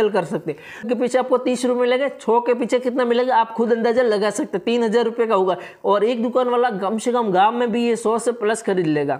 cell कर सकते के पीछे आपको तीस रुपये मिलेगा छः के पीछे कितना मिलेगा आप खुद अंदाजा लगा सकते हैं तीन हज़ार रुपये का होगा और एक दुकान वाला कम से कम गाँव में भी ये सौ से प्लस खरीद लेगा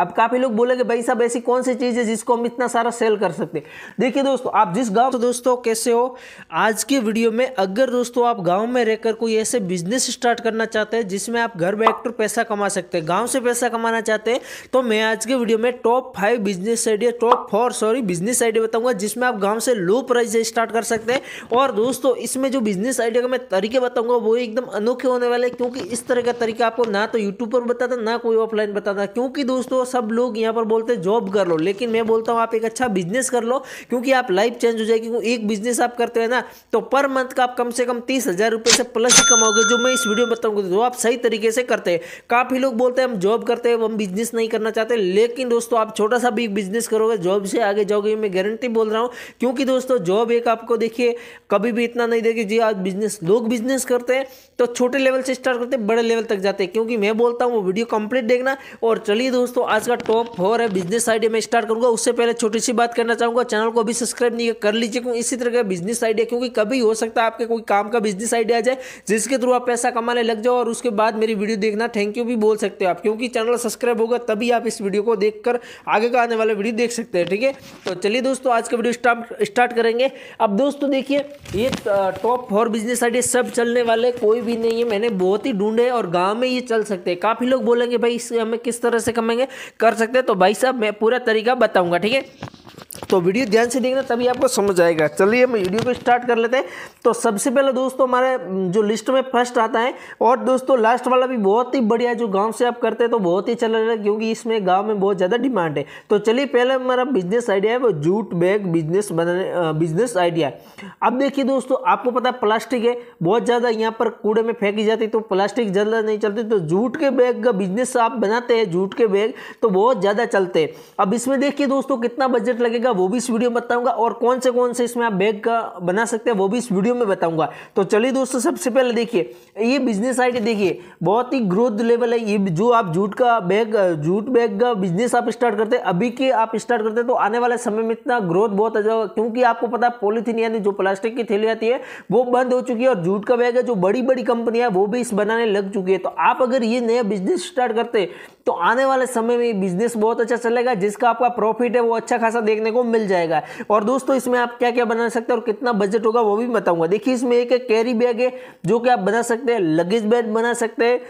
अब काफ़ी लोग बोलेंगे भाई साहब ऐसी कौन सी चीज़ है जिसको हम इतना सारा सेल कर सकते हैं देखिए दोस्तों आप जिस गांव से दोस्तों कैसे हो आज के वीडियो में अगर दोस्तों आप गांव में रहकर कोई ऐसे बिजनेस स्टार्ट करना चाहते हैं जिसमें आप घर बैठकर पैसा कमा सकते हैं गाँव से पैसा कमाना चाहते हैं तो मैं आज के वीडियो में top five business idea top four sorry business idea बताऊँगा जिसमें आप गाँव से लो प्राइस से स्टार्ट कर सकते हैं और दोस्तों इसमें जो बिजनेस आइडिया का मैं तरीके बताऊंगा वो एकदम अनोखे होने वाले क्योंकि इस तरह का तरीका आपको ना तो यूट्यूब पर बताता ना कोई ऑफलाइन बताता क्योंकि दोस्तों सब लोग यहाँ पर बोलते हैं जॉब कर लो लेकिन मैं बोलता हूँ आप एक अच्छा बिजनेस कर लो क्योंकि आप लाइफ चेंज हो जाएगी क्योंकि एक बिजनेस आप करते हैं ना तो पर मंथ का आप कम से कम तीस हज़ार रुपये से प्लस ही कमाओगे जो मैं इस वीडियो में बताऊँगा जो आप सही तरीके से करते हैं काफ़ी लोग बोलते हैं हम जॉब करते हैं हम बिजनेस नहीं करना चाहते लेकिन दोस्तों आप छोटा सा भी बिजनेस करोगे जॉब से आगे जाओगे मैं गारंटी बोल रहा हूँ क्योंकि दोस्तों जॉब एक आपको देखिए कभी भी इतना नहीं देगी जी आज बिजनेस लोग बिजनेस करते हैं तो छोटे लेवल से स्टार्ट करते हैं बड़े लेवल तक जाते हैं क्योंकि मैं बोलता हूँ वो वीडियो कंप्लीट देखना और चलिए दोस्तों आज का टॉप फोर है बिजनेस आइडिया में स्टार्ट करूंगा उससे पहले छोटी सी बात करना चाहूंगा चैनल को भी सब्सक्राइब नहीं कर लीजिए क्योंकि इसी तरह का बिजनेस आइडिया क्योंकि कभी हो सकता है आपके कोई काम का बिजनेस आइडिया आ जाए जिसके थ्रू आप पैसा कमाने लग जाओ और उसके बाद मेरी वीडियो देखना थैंक यू भी बोल सकते हो आप क्योंकि चैनल सब्सक्राइब होगा तभी आप इस वीडियो को देखकर आगे का आने वाला वीडियो देख सकते हैं ठीक है तो चलिए दोस्तों आज का वीडियो स्टार्ट करेंगे अब दोस्तों देखिए ये टॉप फोर बिजनेस आइडिया सब चलने वाले कोई भी नहीं है मैंने बहुत ही ढूंढे और गाँव में ये चल सकते हैं काफ़ी लोग बोलेंगे भाई इससे हमें किस तरह से कमाएंगे कर सकते हैं तो भाई साहब मैं पूरा तरीका बताऊंगा ठीक है तो वीडियो ध्यान से देखना तभी आपको समझ आएगा चलिए हम वीडियो को स्टार्ट कर लेते हैं तो सबसे पहले दोस्तों हमारे हम्म, जो लिस्ट में फर्स्ट आता है और दोस्तों लास्ट वाला भी बहुत ही बढ़िया है जो गांव से आप करते हैं तो बहुत ही चल रहा है क्योंकि इसमें गांव में बहुत ज़्यादा डिमांड है तो चलिए पहले हमारा बिजनेस आइडिया है वो जूट बैग बिजनेस बनाने बिजनेस आइडिया अब देखिए दोस्तों आपको पता प्लास्टिक है बहुत ज़्यादा यहाँ पर कूड़े में फेंकी जाती तो प्लास्टिक ज़्यादा नहीं चलती तो जूट के बैग का बिजनेस आप बनाते हैं जूट के बैग तो बहुत ज़्यादा चलते हैं अब इसमें देखिए दोस्तों कितना बजट लगेगा रहेगा वो भी इस वीडियो में बताऊंगा और कौन से कौन से इसमें आप बैग बना सकते हैं वो भी इस वीडियो में बताऊंगा तो चलिए दोस्तों सबसे पहले देखिए ये बिजनेस आइडिया देखिए बहुत ही ग्रोथ लेवल है ये जो आप जूट का बैग जूट बैग का बिजनेस आप स्टार्ट करते हैं अभी के आप स्टार्ट करते हैं तो आने वाले समय में इतना ग्रोथ बहुत अच्छा होगा क्योंकि आपको पता है पॉलीथीन यानी जो प्लास्टिक की थैली आती है वो बंद हो चुकी है और जूट का बैग है जो बड़ी बड़ी कंपनियां वो भी इस बनाने लग चुकी है तो आप अगर ये नया बिजनेस स्टार्ट करते तो आने वाले समय में बिजनेस बहुत अच्छा चलेगा जिसका आपका प्रॉफिट है वो अच्छा खासा देखने को मिल जाएगा और दोस्तों इसमें आप क्या क्या बना सकते हैं और कितना बजट होगा वो भी बताऊंगा देखिए इसमें एक कैरी बैग है जो कि आप बना सकते हैं लगेज बैग बना सकते हैं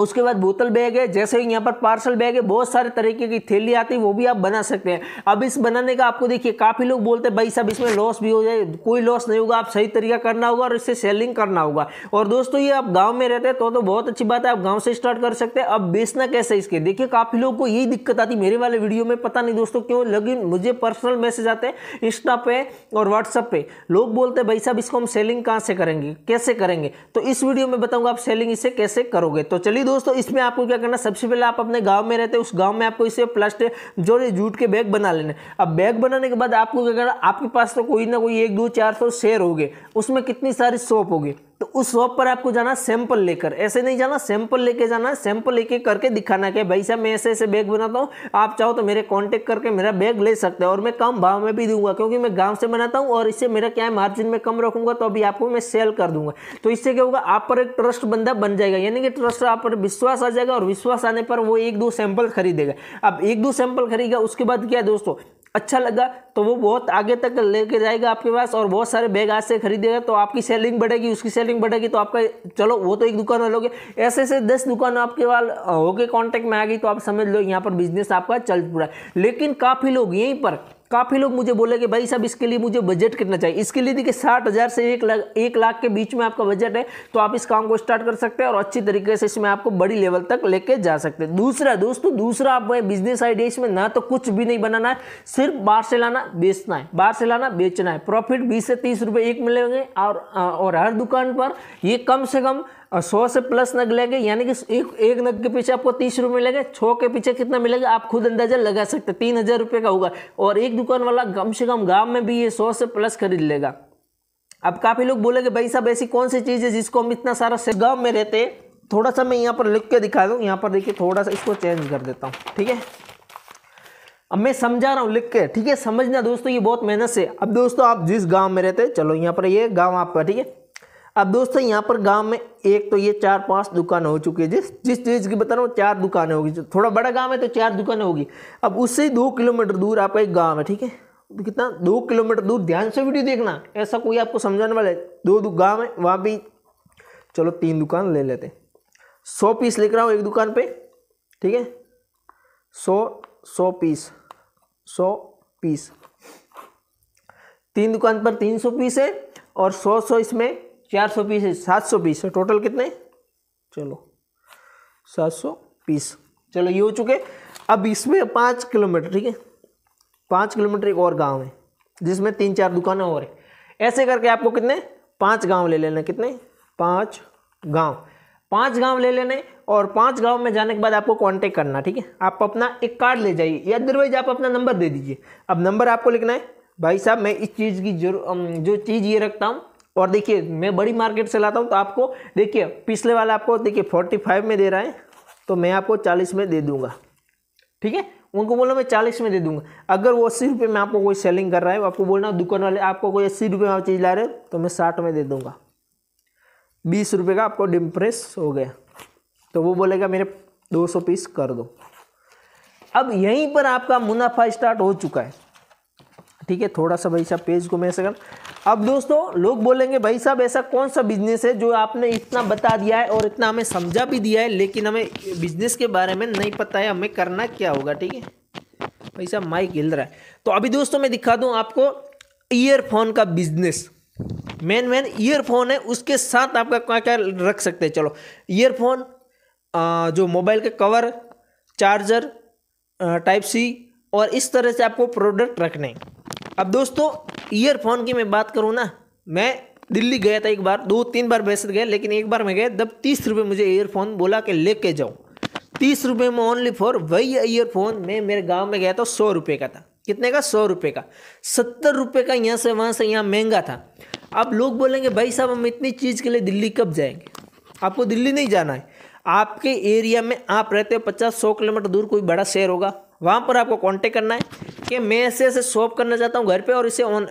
उसके बाद बोतल बैग है जैसे यहाँ पर पार्सल बैग है बहुत सारे तरीके की थैली आती है वो भी आप बना सकते हैं अब इस बनाने का आपको देखिए काफ़ी लोग बोलते हैं भाई साहब इसमें लॉस भी हो जाए कोई लॉस नहीं होगा आप सही तरीका करना होगा और इससे सेलिंग करना होगा और दोस्तों ये आप गाँव में रहते हैं तो तो बहुत अच्छी बात है आप गाँव से स्टार्ट कर सकते हैं अब बेचना कैसे इसके देखिए काफ़ी लोग को यही दिक्कत आती मेरे वाले वीडियो में पता नहीं दोस्तों क्यों लेकिन मुझे पर्सनल मैसेज आते हैं इंस्टा पे और व्हाट्सअप पे लोग बोलते हैं भाई साहब इसको हम सेलिंग कहाँ से करेंगे कैसे करेंगे तो इस वीडियो में बताऊँगा आप सेलिंग इसे कैसे करोगे तो चलिए दोस्तों इसमें आपको क्या करना सबसे पहले आप अपने गांव में रहते हैं उस गांव में आपको इसे प्लास्टिक जो जूट के बैग बना लेने अब बैग बनाने के बाद आपको क्या करना आपके पास तो कोई ना कोई एक दो चार सौ शेयर हो गए उसमें कितनी सारी शॉप होगी तो उस शॉप पर आपको जाना सैंपल लेकर ऐसे नहीं जाना सैंपल लेके जाना सैंपल लेके करके दिखाना कि भाई साहब मैं ऐसे ऐसे बैग बनाता हूँ आप चाहो तो मेरे कांटेक्ट करके मेरा बैग ले सकते हैं और मैं कम भाव में भी दूंगा क्योंकि मैं गाँव से बनाता हूँ और इससे मेरा क्या है मार्जिन में कम रखूंगा तो अभी आपको मैं सेल कर दूंगा तो इससे क्या होगा आप पर एक ट्रस्ट बंदा बन जाएगा यानी कि ट्रस्ट आप पर विश्वास आ जाएगा और विश्वास आने पर वो एक दो सैंपल खरीदेगा अब एक दो सैंपल खरीदेगा उसके बाद क्या है दोस्तों अच्छा लगा तो वो बहुत आगे तक लेके जाएगा आपके पास और बहुत सारे बैग आज से खरीदेगा तो आपकी सेलिंग बढ़ेगी उसकी सेलिंग बढ़ेगी तो आपका चलो वो तो एक दुकान में लोगे ऐसे ऐसे दस दुकान आपके वाल होके कॉन्टैक्ट में आ गई तो आप समझ लो यहाँ पर बिजनेस आपका चल पूरा लेकिन काफ़ी लोग यहीं पर काफ़ी लोग मुझे बोले कि भाई साहब इसके लिए मुझे बजट कितना चाहिए इसके लिए देखिए साठ हज़ार से एक लाख एक लाख के बीच में आपका बजट है तो आप इस काम को स्टार्ट कर सकते हैं और अच्छी तरीके से इसमें आपको बड़ी लेवल तक लेके जा सकते हैं दूसरा दोस्तों दूसरा आप बिजनेस आइडिया इसमें ना तो कुछ भी नहीं बनाना है सिर्फ बाहर से लाना बेचना है बाहर से लाना बेचना है प्रॉफिट बीस से तीस रुपये एक मिलेंगे और और हर दुकान पर ये कम से कम और सौ से प्लस नग लेंगे यानी कि एक एक नग के पीछे आपको तीस रुपये मिलेंगे छः के पीछे कितना मिलेगा आप खुद अंदाजा लगा सकते तीन हज़ार रुपये का होगा और एक दुकान वाला कम से कम गाँव में भी ये सौ से प्लस खरीद लेगा अब काफ़ी लोग बोलेंगे भाई साहब ऐसी कौन सी चीज़ है जिसको हम इतना सारा से गाँव में रहते हैं थोड़ा सा मैं यहाँ पर लिख के दिखा दूँ यहाँ पर देखिए थोड़ा सा इसको चेंज कर देता हूँ ठीक है अब मैं समझा रहा हूँ लिख के ठीक है समझना दोस्तों ये बहुत मेहनत से अब दोस्तों आप जिस गांव में रहते हैं चलो यहाँ पर ये गांव आपका ठीक है अब दोस्तों यहाँ पर गांव में एक तो ये चार पांच दुकान हो चुकी है जिस जिस चीज़ की बता रहा हूँ चार दुकानें होगी थोड़ा बड़ा गांव है तो चार दुकानें होगी अब उससे दो किलोमीटर दूर आपका एक गांव है ठीक है तो कितना दो किलोमीटर दूर ध्यान से वीडियो देखना ऐसा कोई आपको समझाने वाला है दो, दो गाँव है वहाँ भी चलो तीन दुकान ले लेते सौ पीस लिख रहा हूँ एक दुकान पर ठीक है सौ सौ पीस सौ पीस तीन दुकान पर तीन सौ पीस है और सौ सौ इसमें चार सौ पीस है सात सौ पीस है टोटल कितने चलो सात सौ पीस चलो ये हो चुके अब इसमें पाँच किलोमीटर ठीक है पाँच किलोमीटर एक और गांव है जिसमें तीन चार दुकानें और है ऐसे करके आपको कितने पाँच गांव ले लेना कितने पाँच गांव पाँच गांव ले लेने और पाँच गांव में जाने के बाद आपको कांटेक्ट करना ठीक है आप अपना एक कार्ड ले जाइए या अदरवाइज आप अपना नंबर दे दीजिए अब नंबर आपको लिखना है भाई साहब मैं इस चीज़ की जो चीज़ ये रखता हूँ और देखिए मैं बड़ी मार्केट से लाता हूँ तो आपको देखिए पिछले वाला आपको देखिए फोर्टी फाइव में दे रहा है तो मैं आपको चालीस में दे दूंगा ठीक है उनको बोलना मैं चालीस में दे दूंगा अगर वो अस्सी रुपये में आपको कोई सेलिंग कर रहा है आपको बोलना दुकान वाले आपको कोई अस्सी रुपये में चीज़ ला रहे तो मैं साठ में दे दूँगा बीस रुपये का आपको डिम्प्रेस हो गया तो वो बोलेगा मेरे दो सौ पीस कर दो अब यहीं पर आपका मुनाफा स्टार्ट हो चुका है ठीक है थोड़ा सा भाई साहब पेज को मैं ऐसे कर अब दोस्तों लोग बोलेंगे भाई साहब ऐसा कौन सा बिजनेस है जो आपने इतना बता दिया है और इतना हमें समझा भी दिया है लेकिन हमें बिजनेस के बारे में नहीं पता है हमें करना क्या होगा ठीक है भाई साहब माइक हिल रहा है तो अभी दोस्तों मैं दिखा दूँ आपको ईयरफोन का बिजनेस मेन मेन ईयरफोन है उसके साथ आपका क्या क्या रख सकते हैं चलो ईयरफोन जो मोबाइल का कवर चार्जर टाइप सी और इस तरह से आपको प्रोडक्ट रखने अब दोस्तों ईयरफोन की मैं बात करूँ ना मैं दिल्ली गया था एक बार दो तीन बार बेसत गया लेकिन एक बार मैं गया जब तीस रुपये मुझे ईयरफोन बोला कि लेके जाऊँ तीस रुपये में ओनली फॉर वही ईयरफोन मैं मेरे गांव में गया तो सौ रुपये का था कितने का सौ रुपये का सत्तर रुपये का यहाँ से वहाँ से यहाँ महंगा था अब लोग बोलेंगे भाई साहब हम इतनी चीज़ के लिए दिल्ली कब जाएंगे आपको दिल्ली नहीं जाना है आपके एरिया में आप रहते हो पचास सौ किलोमीटर दूर कोई बड़ा शहर होगा वहाँ पर आपको कॉन्टेक्ट करना है कि मैं ऐसे ऐसे शॉप करना चाहता हूँ घर पे और इसे ऑन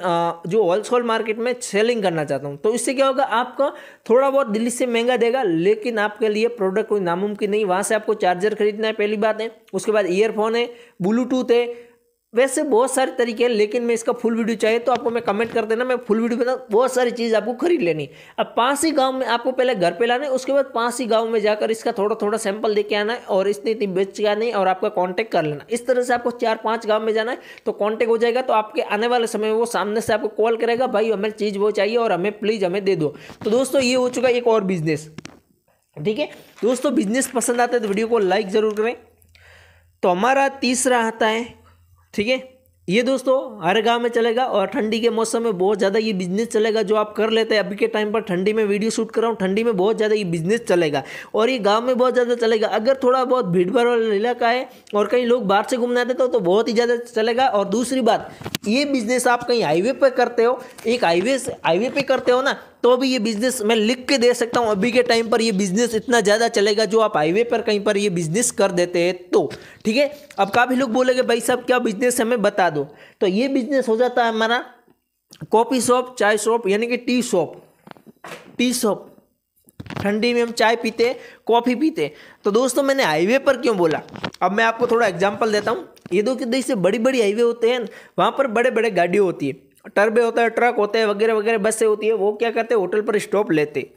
जो होलसेल मार्केट में सेलिंग करना चाहता हूँ तो इससे क्या होगा आपका थोड़ा बहुत दिल्ली से महंगा देगा लेकिन आपके लिए प्रोडक्ट कोई नामुमकिन नहीं वहाँ से आपको चार्जर खरीदना है पहली बात है उसके बाद ईयरफोन है ब्लूटूथ है वैसे बहुत सारे तरीके हैं लेकिन मैं इसका फुल वीडियो चाहिए तो आपको मैं कमेंट कर देना मैं फुल वीडियो बता बहुत सारी चीज़ आपको खरीद लेनी अब पाँच ही गांव में आपको पहले घर पे लाना है उसके बाद पाँच ही गांव में जाकर इसका थोड़ा थोड़ा सैंपल दे आना है और इसने इतनी बेच के नहीं और आपका कॉन्टैक्ट कर लेना इस तरह से आपको चार पाँच गाँव में जाना है तो कॉन्टैक्ट हो जाएगा तो आपके आने वाले समय में वो सामने से आपको कॉल करेगा भाई हमें चीज़ वो चाहिए और हमें प्लीज़ हमें दे दो तो दोस्तों ये हो चुका एक और बिजनेस ठीक है दोस्तों बिजनेस पसंद आता है तो वीडियो को लाइक ज़रूर करें तो हमारा तीसरा आता है ठीक है ये दोस्तों हर गांव में चलेगा और ठंडी के मौसम में बहुत ज़्यादा ये बिजनेस चलेगा जो आप कर लेते हैं अभी के टाइम पर ठंडी में वीडियो शूट कर रहा हूँ ठंडी में बहुत ज़्यादा ये बिजनेस चलेगा और ये गांव में बहुत ज़्यादा चलेगा अगर थोड़ा बहुत भीड़ भाड़ वाला इलाका है और कहीं लोग बाहर से घूमने आते तो, तो बहुत ही ज़्यादा चलेगा और दूसरी बात ये बिजनेस आप कहीं हाईवे पर करते हो एक हाईवे हाईवे पर करते हो ना तो अभी ये बिजनेस मैं लिख के दे सकता हूँ अभी के टाइम पर ये बिजनेस इतना ज़्यादा चलेगा जो आप हाईवे पर कहीं पर ये बिजनेस कर देते हैं तो ठीक है अब काफ़ी लोग बोलेंगे भाई साहब क्या बिजनेस हमें बता दो तो ये बिजनेस हो जाता है हमारा कॉफ़ी शॉप चाय शॉप यानी कि टी शॉप टी शॉप ठंडी में हम चाय पीते कॉफ़ी पीते तो दोस्तों मैंने हाईवे पर क्यों बोला अब मैं आपको थोड़ा एग्जाम्पल देता हूँ ये दो कि देश से बड़ी बड़ी हाईवे होते हैं वहाँ पर बड़े बड़े गाड़ियों होती है टर्बे होता है ट्रक होते हैं वगैरह वगैरह बसें होती है वो क्या करते हैं होटल पर स्टॉप लेते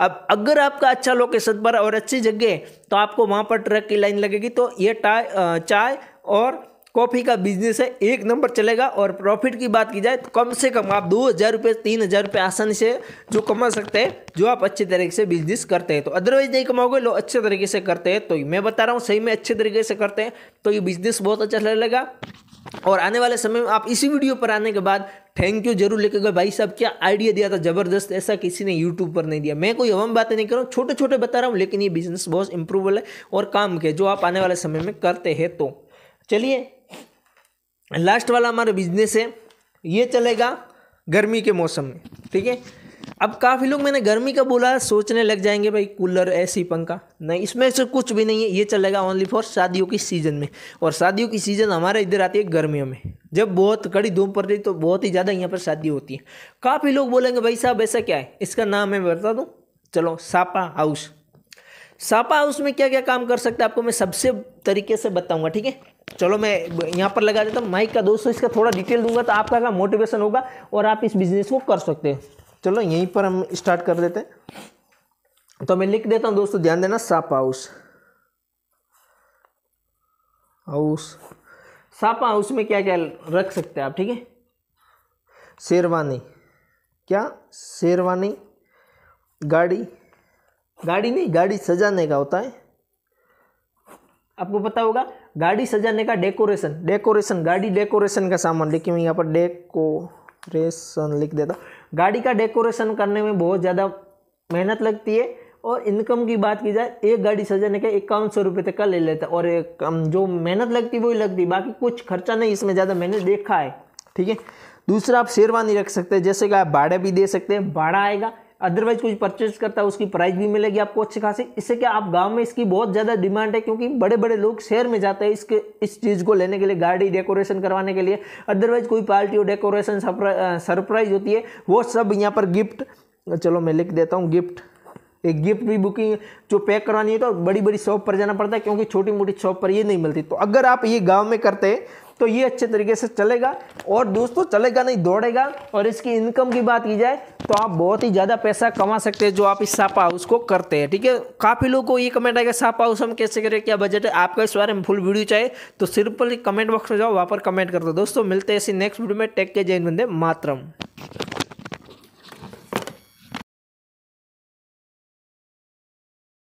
अब अगर आपका अच्छा लोकेशन पर और अच्छी जगह है तो आपको वहाँ पर ट्रक की लाइन लगेगी तो ये चाय और कॉफ़ी का बिजनेस है एक नंबर चलेगा और प्रॉफिट की बात की जाए तो कम से कम आप दो हज़ार रुपये तीन हज़ार रुपये आसानी से जो कमा सकते हैं जो आप अच्छे तरीके से बिजनेस करते हैं तो अदरवाइज नहीं कमाओगे लोग अच्छे तरीके से करते हैं तो मैं बता रहा हूँ सही में अच्छे तरीके से करते हैं तो ये बिजनेस बहुत अच्छा चलेगा और आने वाले समय में आप इसी वीडियो पर आने के बाद थैंक यू जरूर लेके गए भाई साहब क्या आइडिया दिया था जबरदस्त ऐसा किसी ने यूट्यूब पर नहीं दिया मैं कोई अवम बातें नहीं कर रहा हूँ छोटे छोटे बता रहा हूँ लेकिन ये बिजनेस बहुत इंप्रूवल है और काम के जो आप आने वाले समय में करते हैं तो चलिए लास्ट वाला हमारा बिजनेस है ये चलेगा गर्मी के मौसम में ठीक है अब काफ़ी लोग मैंने गर्मी का बोला सोचने लग जाएंगे भाई कूलर ए सी पंखा नहीं इसमें से कुछ भी नहीं है ये चलेगा ओनली फॉर शादियों की सीज़न में और शादियों की सीज़न हमारे इधर आती है गर्मियों में जब बहुत कड़ी धूप पड़ती है तो बहुत ही ज़्यादा यहाँ पर शादी होती है काफ़ी लोग बोलेंगे भाई साहब ऐसा क्या है इसका नाम मैं बता दूँ चलो सापा हाउस सापा हाउस में क्या क्या काम कर सकते हैं आपको मैं सबसे तरीके से बताऊँगा ठीक है चलो मैं यहाँ पर लगा देता हूँ माइक का दोस्तों इसका थोड़ा डिटेल दूंगा तो आपका क्या मोटिवेशन होगा और आप इस बिजनेस को कर सकते हैं चलो यहीं पर हम स्टार्ट कर देते हैं तो मैं लिख देता हूँ दोस्तों ध्यान देना साप हाउस हाउस सापा हाउस में क्या क्या रख सकते हैं आप ठीक है शेरवानी क्या शेरवानी गाड़ी गाड़ी नहीं गाड़ी सजाने का होता है आपको पता होगा गाड़ी सजाने का डेकोरेशन डेकोरेशन गाड़ी डेकोरेशन का सामान देखिए हुए यहाँ पर डेकोरेशन लिख देता गाड़ी का डेकोरेशन करने में बहुत ज़्यादा मेहनत लगती है और इनकम की बात की जाए एक गाड़ी सजाने के इक्यावन सौ रुपये तक का ले लेता है और एक जो मेहनत लगती है वही लगती है बाकी कुछ खर्चा नहीं इसमें ज़्यादा मैंने देखा है ठीक है दूसरा आप शेरवानी रख सकते हैं जैसे कि आप भाड़ा भी दे सकते हैं भाड़ा आएगा अदरवाइज कुछ परचेज करता है उसकी प्राइस भी मिलेगी आपको अच्छी खासी इससे क्या आप गांव में इसकी बहुत ज़्यादा डिमांड है क्योंकि बड़े बड़े लोग शहर में जाते हैं इसके इस चीज़ को लेने के लिए गाड़ी डेकोरेशन करवाने के लिए अदरवाइज कोई पार्टी और डेकोरेशन सरप्राइज होती है वो सब यहाँ पर गिफ्ट चलो मैं लिख देता हूँ गिफ्ट एक गिफ्ट भी बुकिंग जो पैक करवानी है तो बड़ी बड़ी शॉप पर जाना पड़ता है क्योंकि छोटी मोटी शॉप पर ये नहीं मिलती तो अगर आप ये गांव में करते हैं तो ये अच्छे तरीके से चलेगा और दोस्तों चलेगा नहीं दौड़ेगा और इसकी इनकम की बात की जाए तो आप बहुत ही ज़्यादा पैसा कमा सकते हैं जो आप इस साप हाउस को करते हैं ठीक है काफ़ी लोगों को ये कमेंट आएगा साप हाउस हम कैसे करें क्या बजट है आपका इस बारे में फुल वीडियो चाहिए तो सिंपल कमेंट बॉक्स में जाओ वहाँ पर कमेंट कर दो दोस्तों मिलते हैं इसी नेक्स्ट वीडियो में टेक के जैन बंदे मातरम